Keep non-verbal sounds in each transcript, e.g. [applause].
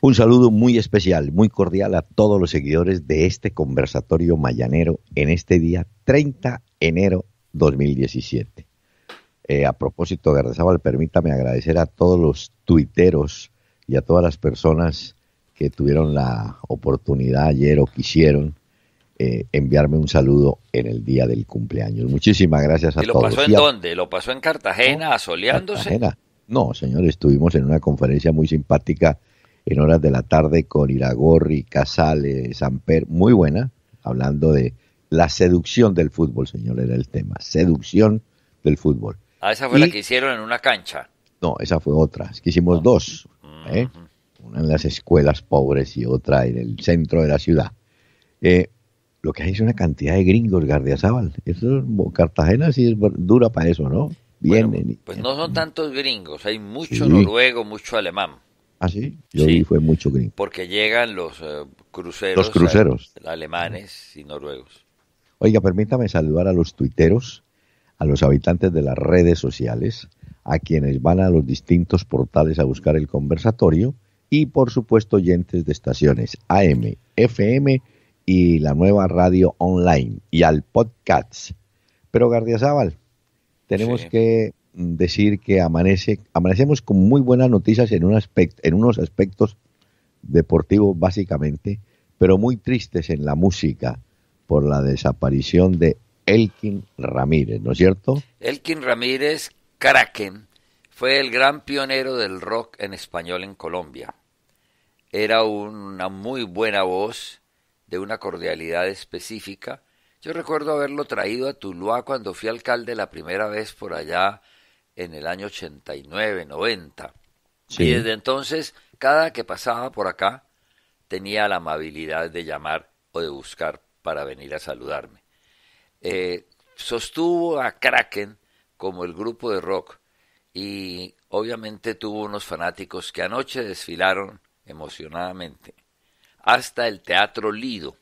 Un saludo muy especial, muy cordial a todos los seguidores de este conversatorio mayanero en este día 30 de enero 2017. Eh, a propósito de permítame agradecer a todos los tuiteros y a todas las personas que tuvieron la oportunidad ayer o quisieron eh, enviarme un saludo en el día del cumpleaños. Muchísimas gracias a ¿Y lo todos. pasó en dónde? ¿Lo pasó en Cartagena, asoleándose? No, señores, estuvimos en una conferencia muy simpática en horas de la tarde con Iragorri, Casale, Samper, muy buena, hablando de la seducción del fútbol, señor, era el tema, seducción del fútbol. Ah, esa fue la que hicieron en una cancha. No, esa fue otra, es que hicimos dos, ¿eh? una en las escuelas pobres y otra en el centro de la ciudad. Eh, lo que hay es una cantidad de gringos, Gardiazabal. Eso, Cartagena sí es dura para eso, ¿no? Vienen. pues no son eh, tantos gringos, hay mucho noruego, mucho alemán. Ah, sí, yo fue mucho green. Porque llegan los eh, cruceros, cruceros. alemanes y noruegos. Oiga, permítame saludar a los tuiteros, a los habitantes de las redes sociales, a quienes van a los distintos portales a buscar el conversatorio y, por supuesto, oyentes de estaciones AM, FM y la nueva radio online y al podcast. Pero Zaval, tenemos que decir que amanece, amanecemos con muy buenas noticias en, un en unos aspectos deportivos básicamente, pero muy tristes en la música por la desaparición de Elkin Ramírez, ¿no es cierto? Elkin Ramírez Kraken, fue el gran pionero del rock en español en Colombia. Era una muy buena voz, de una cordialidad específica. Yo recuerdo haberlo traído a Tuluá cuando fui alcalde la primera vez por allá en el año 89, 90. Y desde entonces, cada que pasaba por acá, tenía la amabilidad de llamar o de buscar para venir a saludarme. Eh, sostuvo a Kraken como el grupo de rock y obviamente tuvo unos fanáticos que anoche desfilaron emocionadamente hasta el Teatro Lido,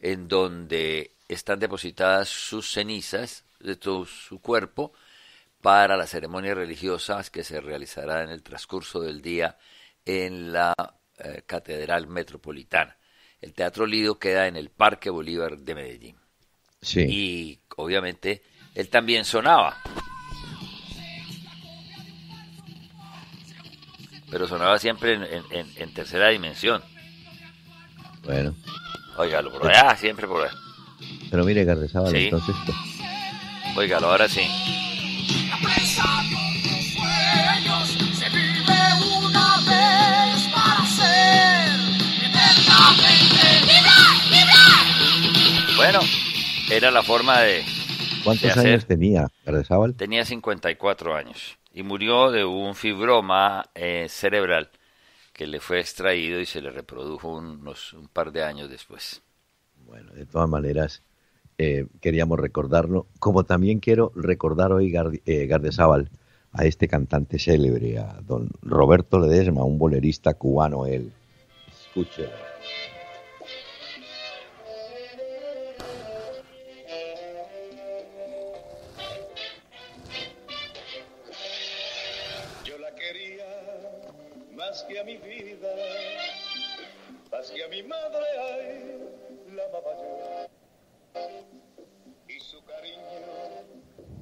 en donde están depositadas sus cenizas de todo su cuerpo para las ceremonias religiosas que se realizará en el transcurso del día en la eh, Catedral Metropolitana. El Teatro Lido queda en el Parque Bolívar de Medellín. Sí. Y obviamente él también sonaba. Pero sonaba siempre en, tercera dimensión. Bueno. Óigalo, por pues- allá, siempre por allá. Pero mire, que ¿Sí? entonces. Óigalo, ahora sí. Bueno, era la forma de. ¿Cuántos años tenía Tenía 54 años y murió de un fibroma eh, cerebral que le fue extraído y se le reprodujo unos, un par de años después. Bueno, de todas maneras, eh, queríamos recordarlo, como también quiero recordar hoy eh, Garde a este cantante célebre, a don Roberto Ledesma, un bolerista cubano él.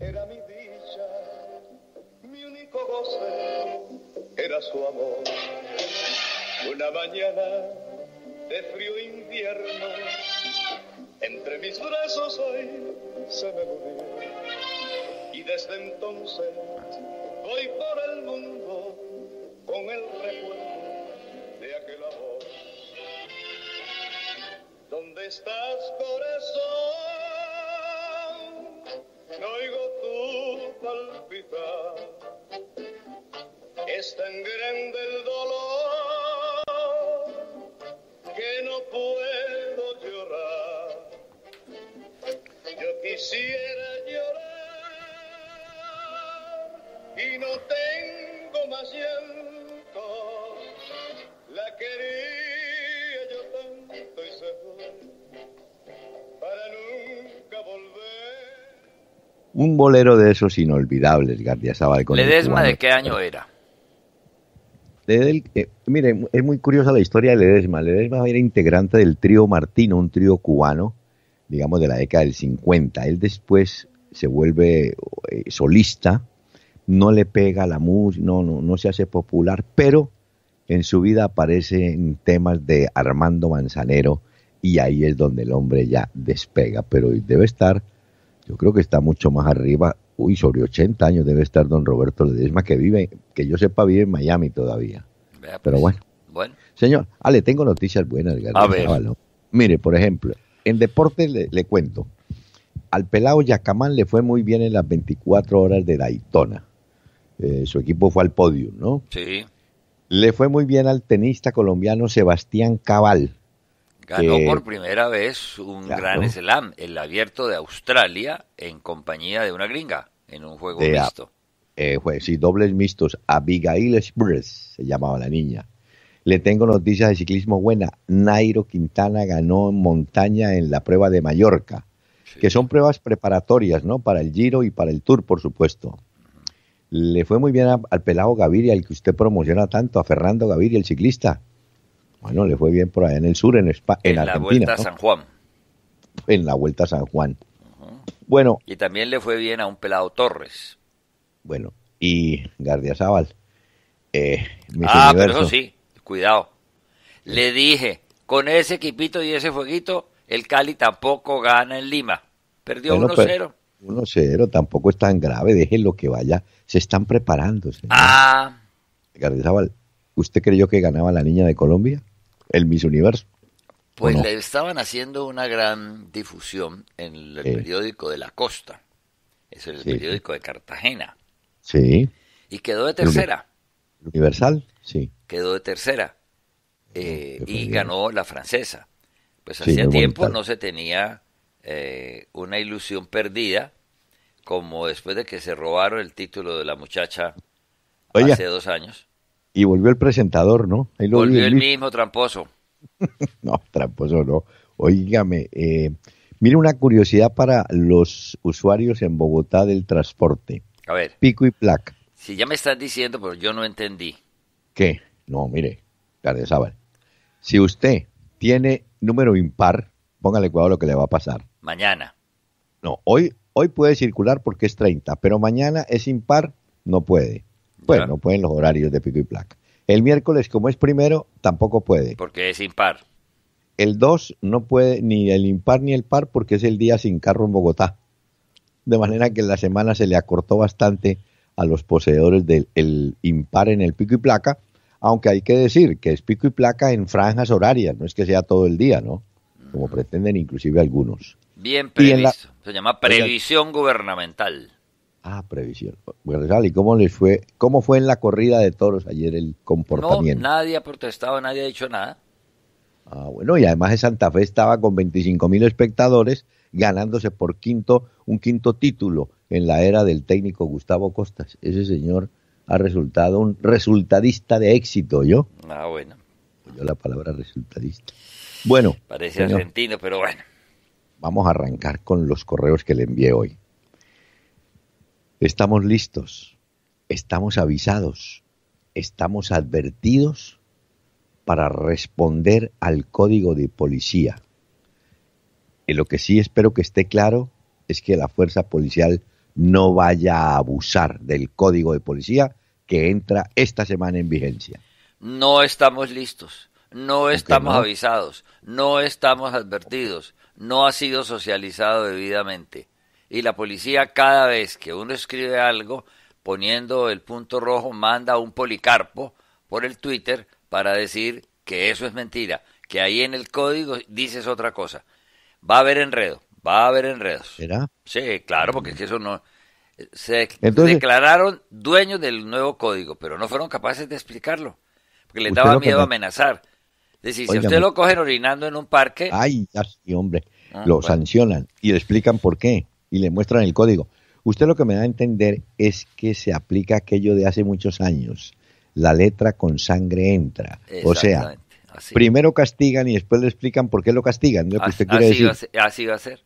era mi dicha, mi único goce era su amor. Una mañana de frío invierno, entre mis brazos hoy se me murió. Y desde entonces voy por el mundo con el recuerdo de aquel amor. ¿Dónde estás, corazón? No oigo palpitar. Es tan grande el dolor que no puedo llorar. Yo quisiera llorar y no tengo más llanto. La querida. Un bolero de esos inolvidables, García Sábal. ¿Ledesma de qué año era? Eh, mire, es muy curiosa la historia de Ledesma. Ledesma era integrante del trío Martino, un trío cubano, digamos, de la década del 50. Él después se vuelve eh, solista, no le pega la música, no, no se hace popular, pero en su vida aparecen temas de Armando Manzanero y ahí es donde el hombre ya despega, pero debe estar yo creo que está mucho más arriba. Uy, sobre 80 años debe estar don Roberto Ledesma, que vive, que yo sepa, vive en Miami todavía. Pues. Pero bueno. bueno. Señor, Ale, ah, tengo noticias buenas. A ver. Mire, por ejemplo, en deporte le, cuento. Al pelado Yacamán le fue muy bien en las 24 horas de Daytona. Eh, su equipo fue al podio, ¿no? Sí. Le fue muy bien al tenista colombiano Sebastián Cabal, Ganó por primera vez un gran slam, el abierto de Australia, en compañía de una gringa, en un juego de, mixto. Eh, sí, dobles mixtos. Abigail Express se llamaba la niña. Le tengo noticias de ciclismo buena. Nairo Quintana ganó en montaña en la prueba de Mallorca, que son pruebas preparatorias, ¿no? Para el Giro y para el Tour, por supuesto. Le fue muy bien al pelado Gaviria, el que usted promociona tanto, a Fernando Gaviria, el ciclista bueno, le fue bien por allá en el sur, en, España, en, Argentina. En la Vuelta San Juan. En la Vuelta a San Juan. Bueno. Y también le fue bien a un pelado Torres. Bueno, y Gardia Zaval. Eh, ah, pero eso sí, cuidado. Le dije, con ese equipito y ese fueguito, el Cali tampoco gana en Lima. Perdió 1-0. 1-0, pues, tampoco es tan grave, déjenlo que vaya. Se están preparando. Ah. Ah. Zaval, ¿usted creyó que ganaba la niña de Colombia? el Miss Universo. Pues le estaban haciendo una gran difusión en el, periódico de la costa, es el periódico de Cartagena. Sí. Y quedó de tercera. Universal, sí. Quedó de tercera. Ah, eh, y ganó la francesa. Pues hacía tiempo no se tenía eh, una ilusión perdida, como después de que se robaron el título de la muchacha hace dos años. Y volvió el presentador, ¿no? volvió el mismo tramposo. [laughs] no, tramposo no. Oígame, eh, mire una curiosidad para los usuarios en Bogotá del transporte. A ver. Pico y placa. Si ya me estás diciendo, pero yo no entendí. ¿Qué? No, mire, tarde sábado. Si usted tiene número impar, póngale cuidado lo que le va a pasar. Mañana. No, hoy, hoy puede circular porque es 30, pero mañana es impar, no puede. Bueno, pueden los horarios de pico y placa. El miércoles, como es primero, tampoco puede. Porque es impar. El 2 no puede ni el impar ni el par porque es el día sin carro en Bogotá. De manera que la semana se le acortó bastante a los poseedores del impar en el pico y placa, aunque hay que decir que es pico y placa en franjas horarias, no es que sea todo el día, ¿no? Como pretenden inclusive algunos. Bien previsto. se llama previsión gubernamental. Ah, previsión. Bueno, ¿cómo les fue? ¿Cómo fue en la corrida de toros ayer el comportamiento? No, nadie ha protestado, nadie ha dicho nada. Ah, bueno, y además Santa Fe estaba con 25 mil espectadores, ganándose por quinto un quinto título en la era del técnico Gustavo Costas. Ese señor ha resultado un resultadista de éxito, ¿yo? Ah, bueno. Yo la palabra resultadista. Bueno. Parece argentino, pero bueno. Vamos a arrancar con los correos que le envié hoy. Estamos listos, estamos avisados, estamos advertidos para responder al código de policía. Y lo que sí espero que esté claro es que la fuerza policial no vaya a abusar del código de policía que entra esta semana en vigencia. No estamos listos, no estamos avisados, no estamos advertidos, no ha sido socializado debidamente y la policía cada vez que uno escribe algo poniendo el punto rojo manda un policarpo por el Twitter para decir que eso es mentira, que ahí en el código dices otra cosa. Va a haber enredo, va a haber enredos. ¿Será? Sí, claro, porque es que eso no... Eh, se declararon dueños del nuevo código, pero no fueron capaces de explicarlo, porque les daba miedo amenazar. Es decir, si usted lo cogen orinando en un parque... Ay, hombre, ah, lo sancionan y le explican por qué y le muestran el código. Usted lo que me da a entender es que se aplica aquello de hace muchos años. La letra con sangre entra. O sea, primero castigan y después le explican por qué lo castigan. ¿no? Lo usted quiere así, decir. Va a ser,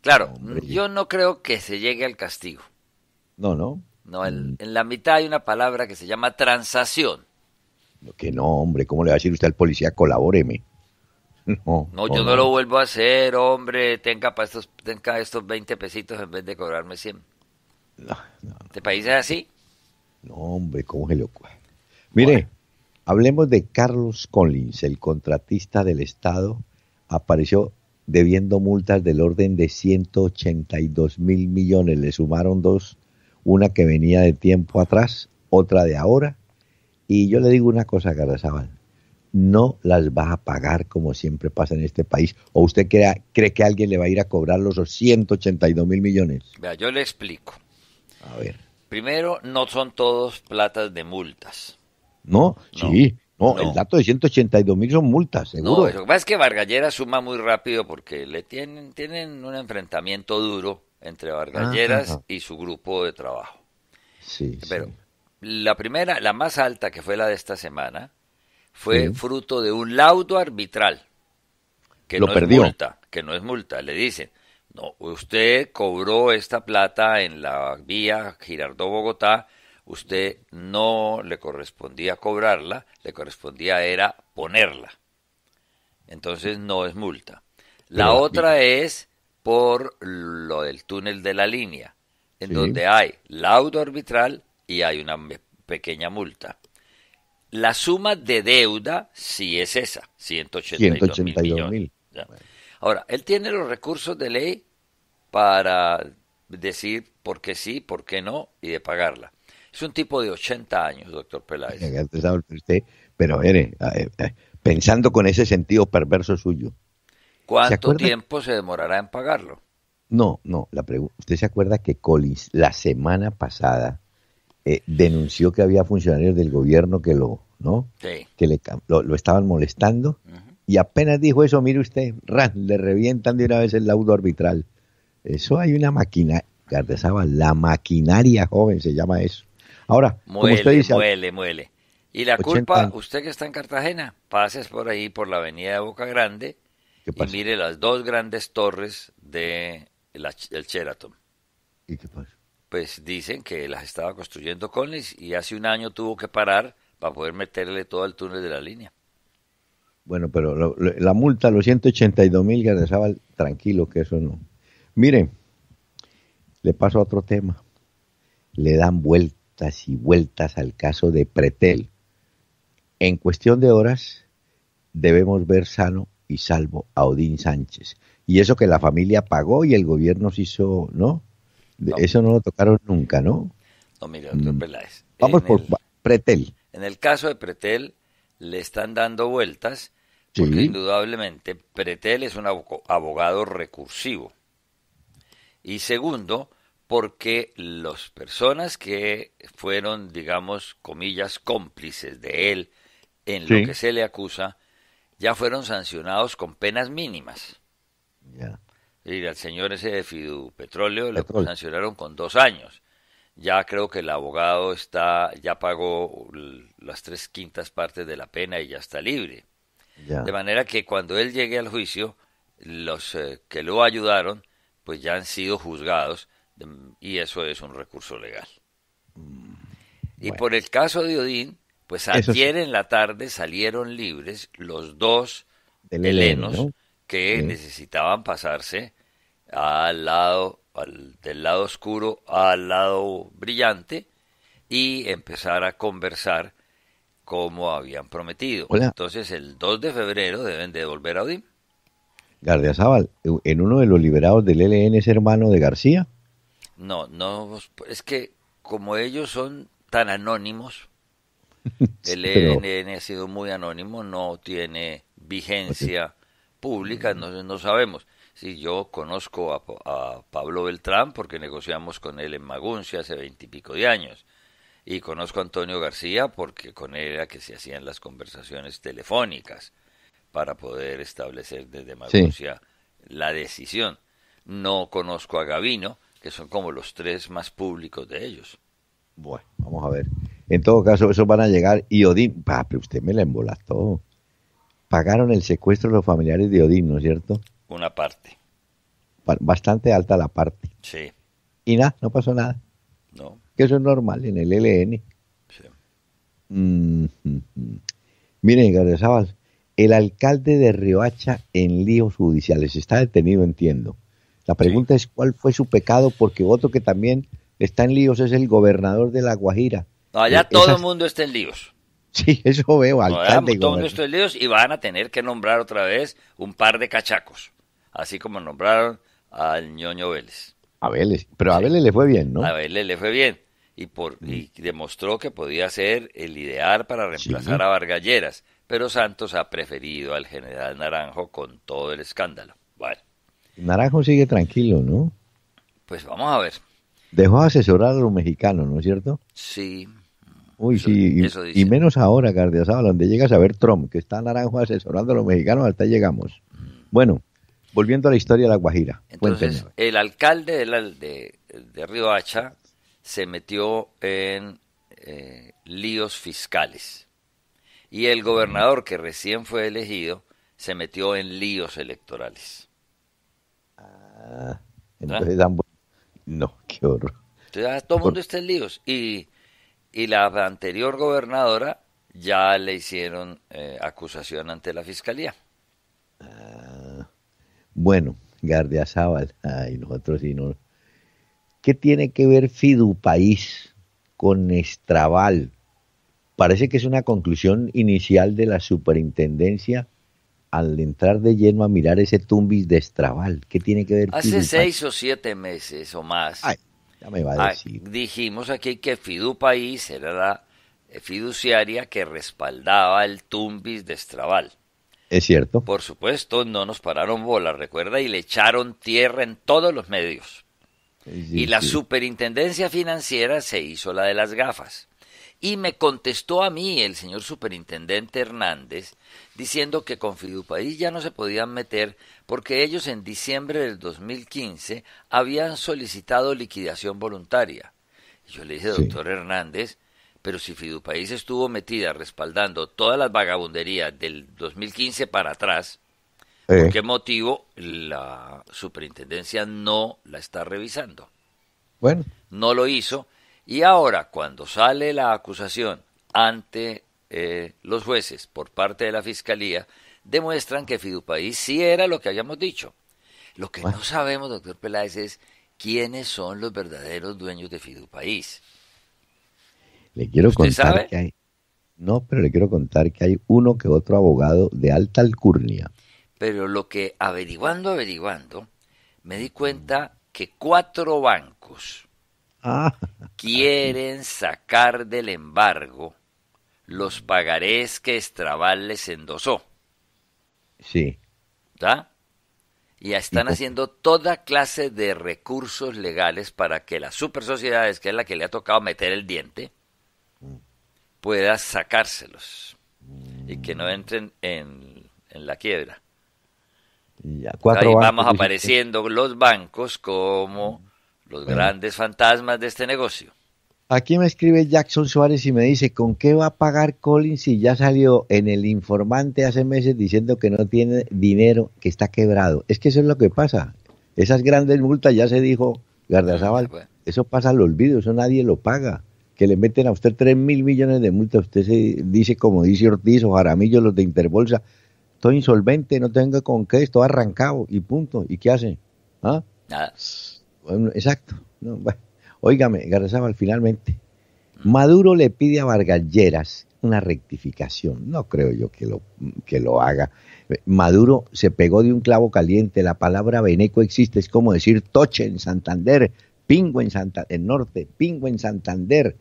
Claro, yo no creo que se llegue al castigo. No, no. No, en mm. la mitad hay una palabra que se llama transacción. Que no, hombre, ¿cómo le va a decir usted al policía colabóreme? [laughs] No, no yo no. lo vuelvo a hacer, hombre. Tenga, para estos, tenga estos 20 pesitos en vez de cobrarme 100. No, ¿Te país así? No, hombre, ¿cómo se le Mire, hablemos de Carlos Collins, el contratista del Estado. Apareció debiendo multas del orden de 182 mil millones. Le sumaron dos, una que venía de tiempo atrás, otra de ahora. Y yo le digo una cosa, Garazabal no las va a pagar como siempre pasa en este país. ¿O usted cree que alguien le va a ir a cobrar los 182 mil millones? Vea, yo le explico. A ver. Primero, no son todos platas de multas. No, sí. No, el dato de 182 mil son multas, seguro. No, lo que pasa es que Vargallera suma muy rápido porque le tienen, tienen un enfrentamiento duro entre Vargalleras ah, y su grupo de trabajo. Sí. Pero la primera, la más alta que fue la de esta semana, fue fruto de un laudo arbitral. Que Lo no perdió. Es multa, que no es multa, le dicen. No, usted cobró esta plata en la vía Girardó-Bogotá, usted no le correspondía cobrarla, le correspondía era ponerla. Entonces no es multa. La otra es por lo del túnel de la línea, en donde hay laudo arbitral y hay una pequeña multa la suma de deuda sí es esa, 182 mil Ahora, él tiene los recursos de ley para decir por qué sí, por qué no y de pagarla. Es un tipo de 80 años, doctor Peláez. pero eh, eh, pensando con ese sentido perverso suyo. ¿Cuánto tiempo se demorará en pagarlo? No, no, la usted se acuerda que Collins la semana pasada eh, denunció que había funcionarios del gobierno que lo, ¿no? Que lo, estaban molestando. Y apenas dijo eso, mire usted, le revientan de una vez el laudo arbitral. Eso hay una maquinaria, la maquinaria joven se llama eso. Ahora, muele, dice, muele, muele. Y la culpa, usted que está en Cartagena, pases por ahí, por la avenida de Boca Grande, y mire las dos grandes torres de Cheraton. ¿Y qué pasa? pues dicen que las estaba construyendo Collins y hace un año tuvo que parar para poder meterle todo el túnel de la línea. Bueno, pero la multa, los 182 mil, garantizaba tranquilo que eso no. Miren, le paso a otro tema. Le dan vueltas y vueltas al caso de Pretel. En cuestión de horas debemos ver sano y salvo a Odín Sánchez. Y eso que la familia pagó y el gobierno se hizo, ¿no? Eso no lo tocaron nunca, ¿no? No, mire, mm. Vamos por Pretel. En el caso de Pretel, le están dando vueltas, porque indudablemente Pretel es un abogado recursivo. Y segundo, porque las personas que fueron, digamos, comillas, cómplices de él en lo que se le acusa, ya fueron sancionados con penas mínimas. Ya. Y al señor ese de Fidu Petróleo le sancionaron con dos años. Ya creo que el abogado está, ya pagó las tres quintas partes de la pena y ya está libre. De manera que cuando él llegue al juicio, los eh, que lo ayudaron, pues ya han sido juzgados mm, y eso es un recurso legal. y por el caso de Odín, pues ayer en la tarde salieron libres los dos helenos que necesitaban pasarse al lado del lado oscuro al lado brillante y empezar a conversar como habían prometido. Entonces el 2 de febrero deben de volver a Odim. Zaval, ¿en uno de los liberados del e LN es hermano de García? No, no, pues, es que como ellos son tan anónimos, [laughs] el ELN e ha sido muy anónimo, no tiene vigencia pública, no, no sabemos. Sí, yo conozco a, Pablo Beltrán porque negociamos con él en Maguncia hace veintipico de años. Y conozco a Antonio García porque con él era que se hacían las conversaciones telefónicas para poder establecer desde Maguncia la decisión. No conozco a Gavino, que son como los tres más públicos de ellos. Bueno, vamos a ver. En todo caso, esos van a llegar y Odín, pero usted me la embolató. Pagaron el secuestro los familiares de Odín, ¿no es cierto? Una parte. Bastante alta la parte. Sí. Y nada, no pasó nada. No. Que eso es normal en el LN. Sí. miren Miren, el alcalde de Riohacha en líos judiciales está detenido, entiendo. La pregunta es cuál fue su pecado, porque otro que también está en líos es el gobernador de La Guajira. allá eh, todo el mundo está en líos. Sí, eso veo, alcalde. líos y van a tener que nombrar otra vez un par de cachacos así como nombraron al ñoño Vélez. A Vélez, pero a Vélez le fue bien, ¿no? A Vélez le fue bien y, por, mm. y demostró que podía ser el ideal para reemplazar a Vargalleras, pero Santos ha preferido al general Naranjo con todo el escándalo. Bueno. Naranjo sigue tranquilo, ¿no? Pues vamos a ver. Dejó asesorar a los mexicanos, ¿no es cierto? Sí. Uy, sí, y, menos ahora, Gardiazabal, donde llegas a ver Trump, que está Naranjo asesorando a los mexicanos, hasta llegamos. Mm. Bueno, volviendo a la historia de La Guajira. Entonces, el alcalde de, de, Río Hacha se metió en eh, líos fiscales. Y el gobernador que recién fue elegido se metió en líos electorales. Ah, entonces ¿Ah? No, qué horror. Ah, todo el mundo está en líos. Y, la anterior gobernadora ya le hicieron eh, acusación ante la fiscalía. Ah, bueno, Gardiazabal, [laughs] y nosotros sí no. ¿Qué tiene que ver País con Estrabal? Parece que es una conclusión inicial de la superintendencia al entrar de lleno a mirar ese tumbis de Estrabal. ¿Qué tiene que ver? Hace seis o siete meses o más. ya me va a ah, decir. Dijimos aquí que País era la fiduciaria que respaldaba el tumbis de Estrabal. Es cierto. Por supuesto, no nos pararon bolas, recuerda, y le echaron tierra en todos los medios. y la superintendencia financiera se hizo la de las gafas. Y me contestó a mí el señor superintendente Hernández diciendo que con Fidupaís ya no se podían meter porque ellos en diciembre del 2015 habían solicitado liquidación voluntaria. Y yo le dije, doctor Hernández, pero si Fidupaís estuvo metida respaldando todas las vagabunderías del 2015 para atrás, ¿por qué motivo la superintendencia no la está revisando? Bueno. No lo hizo y ahora cuando sale la acusación ante eh, los jueces por parte de la Fiscalía, demuestran que Fidupaís sí era lo que habíamos dicho. Lo que no sabemos, doctor Peláez, es quiénes son los verdaderos dueños de Fidupaís. Le quiero contar que hay. No, pero le quiero contar que hay uno que otro abogado de alta alcurnia. Pero lo que averiguando, averiguando, me di cuenta que cuatro bancos [laughs] ah, quieren sacar del embargo los pagarés que Estrabal les endosó. Sí. ¿Está? Y están pues haciendo toda clase de recursos legales para que las super sociedades, que es la que le ha tocado meter el diente, pueda sacárselos y que no entren en, la quiebra. Ya, cuatro vamos apareciendo los bancos como los grandes fantasmas de este negocio. Aquí me escribe Jackson Suárez y me dice, ¿con qué va a pagar Collins si ya salió en el informante hace meses diciendo que no tiene dinero, que está quebrado? Es que eso es lo que pasa. Esas grandes multas ya se dijo Gardasabal, eso pasa al olvido, eso nadie lo paga que le meten a usted 3 mil millones de multas, usted dice, como dice Ortiz o Jaramillo, los de Interbolsa, estoy insolvente, no tengo con qué, estoy arrancado y punto. ¿Y qué hace? ¿Ah? Nada. Bueno, exacto. No, bueno. Óigame, finalmente. Maduro le pide a Vargalleras una rectificación. No creo yo que lo, que lo haga. Maduro se pegó de un clavo caliente. La palabra veneco existe. Es como decir toche en Santander, pingo en, Santa, en norte, pingo en Santander.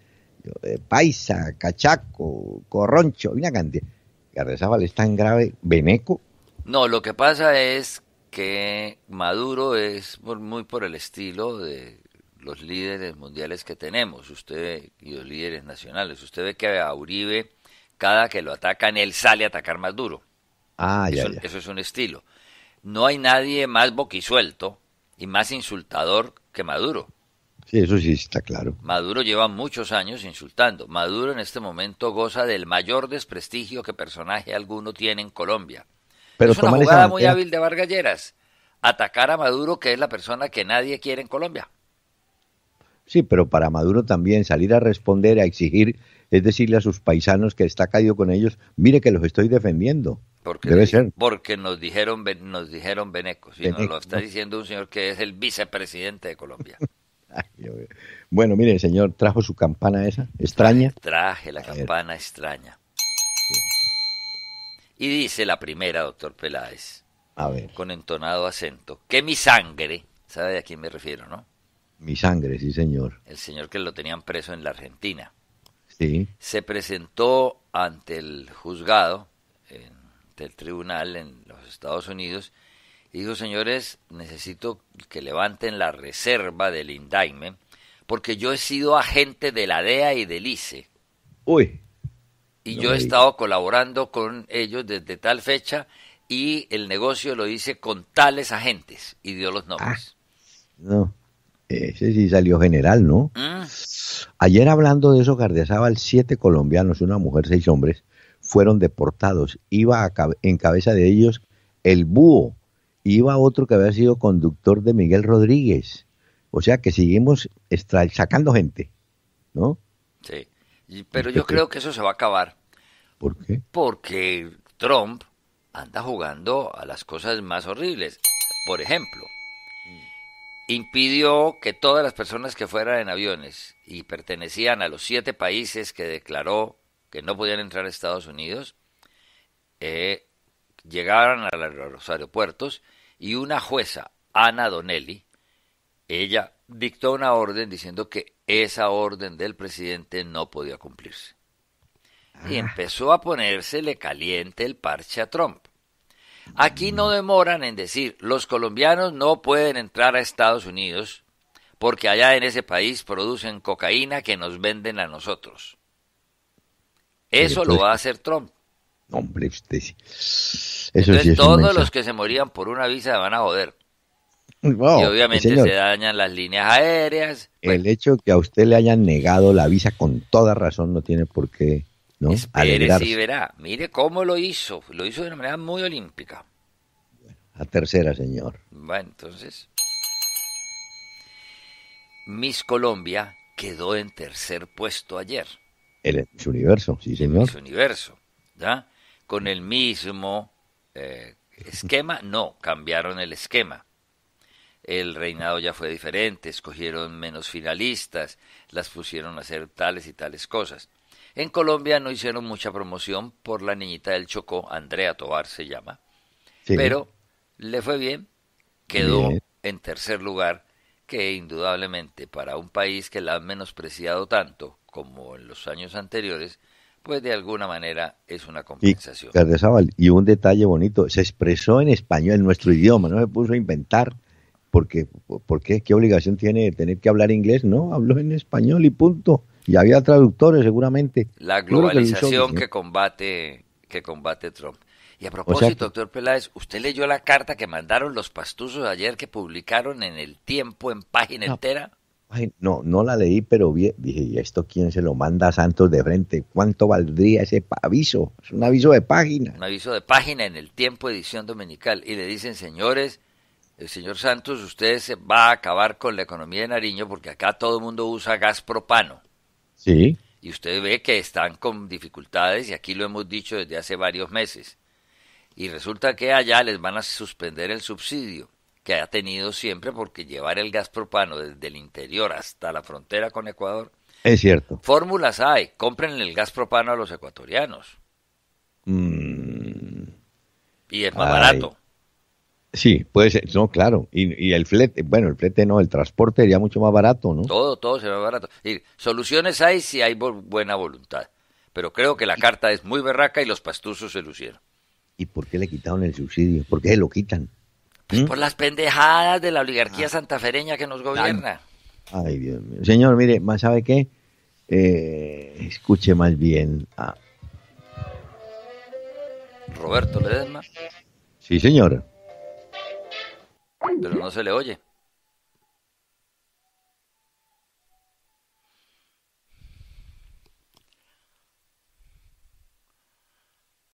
Paisa, Cachaco, Corroncho, una cantidad. Gardezábal es tan grave, Beneco. No, lo que pasa es que Maduro es muy por el estilo de los líderes mundiales que tenemos, usted y los líderes nacionales. Usted ve que a Uribe, cada que lo atacan, él sale a atacar más duro. Ah, eso, eso es un estilo. No hay nadie más boquisuelto y más insultador que Maduro. Sí, eso sí está claro. Maduro lleva muchos años insultando. Maduro en este momento goza del mayor desprestigio que personaje alguno tiene en Colombia. Pero es una jugada muy hábil de Vargas Atacar a Maduro, que es la persona que nadie quiere en Colombia. Sí, pero para Maduro también salir a responder, a exigir, es decirle a sus paisanos que está caído con ellos, mire que los estoy defendiendo. Porque, Debe ser. porque nos dijeron nos dijeron benecos, y nos lo está diciendo un señor que es el vicepresidente de Colombia. [laughs] Bueno, mire, señor trajo su campana esa, extraña. Traje la campana extraña. Y dice la primera, doctor Peláez. A ver. Con entonado acento. Que mi sangre. ¿Sabe a quién me refiero, no? Mi sangre, sí, señor. El señor que lo tenían preso en la Argentina. Sí. Se presentó ante el juzgado, ante el tribunal en los Estados Unidos, y dijo, señores, necesito que levanten la reserva del indictment porque yo he sido agente de la DEA y del ICE. Uy. Y yo he estado colaborando con ellos desde tal fecha y el negocio lo hice con tales agentes y dio los ah, nombres. no, ese sí salió general, ¿no? Mm. Ayer hablando de eso, Gardezábal, siete colombianos, una mujer, seis hombres, fueron deportados. Iba en cabeza de ellos el búho, iba otro que había sido conductor de Miguel Rodríguez o sea que seguimos sacando gente, ¿no? Sí, pero este yo creo que eso se va a acabar. ¿Por qué? Porque Trump anda jugando a las cosas más horribles. Por ejemplo, impidió que todas las personas que fueran en aviones y pertenecían a los siete países que declaró que no podían entrar a Estados Unidos, eh, llegaran a los aeropuertos y una jueza, Ana Donnelly, ella dictó una orden diciendo que esa orden del presidente no podía cumplirse. Y ah. empezó a ponérsele caliente el parche a Trump. Aquí no mm. demoran en decir, los colombianos no pueden entrar a Estados Unidos porque allá en ese país producen cocaína que nos venden a nosotros. Eso lo va a hacer Trump. Hombre, Entonces, todos los que se morían por una visa van a joder y obviamente se dañan las líneas aéreas. Pues el hecho que a usted le hayan negado la visa con toda razón no tiene por qué ¿no? Espérese verá. Mire cómo lo hizo. Lo hizo de una manera muy olímpica. a tercera, señor. entonces. Miss Colombia quedó en tercer puesto ayer. El su Universo, sí, señor. El Universo, ¿ya? Con el mismo eh, esquema, no, cambiaron el esquema el reinado ya fue diferente, escogieron menos finalistas, las pusieron a hacer tales y tales cosas. En Colombia no hicieron mucha promoción por la niñita del Chocó, Andrea Tobar se llama, pero le fue bien, quedó en tercer lugar, que indudablemente para un país que la ha menospreciado tanto como en los años anteriores, pues de alguna manera es una compensación. Y, y un detalle bonito, se expresó en español, nuestro idioma, no se puso a inventar porque, qué? qué obligación tiene tener que hablar inglés, no, habló en español y punto. Y había traductores seguramente. La globalización ¿eh? que, combate que combate Trump. Y a propósito, doctor Peláez, ¿usted leyó la carta que mandaron los pastuzos ayer que publicaron en El Tiempo en página entera? no, no la leí, pero vi, dije, ¿y esto quién se lo manda a Santos de frente? ¿Cuánto valdría ese aviso? Es un aviso de página. Un aviso de página en El Tiempo, edición dominical. Y le dicen, señores, señor Santos, usted se va a acabar con la economía de Nariño porque acá todo el mundo usa gas propano. Sí. Y usted ve que están con dificultades y aquí lo hemos dicho desde hace varios meses. Y resulta que allá les van a suspender el subsidio que ha tenido siempre porque llevar el gas propano desde el interior hasta la frontera con Ecuador. Es cierto. Fórmulas hay, compren el gas propano a los ecuatorianos. Mm. Y es más barato. Sí, puede ser, no, claro. Y, el flete, bueno, el flete no, el transporte sería mucho más barato, ¿no? Todo, todo más barato. Y soluciones hay si hay buena voluntad. Pero creo que la carta es muy berraca y los pastuzos se lucieron. ¿Y por qué le quitaron el subsidio? ¿Por qué lo quitan? Pues ¿Mm? por las pendejadas de la oligarquía ah. santafereña que nos gobierna. Ay, Dios mío. Señor, mire, más sabe qué, eh, escuche más bien a... Roberto Ledesma. Sí, señor pero no se le oye.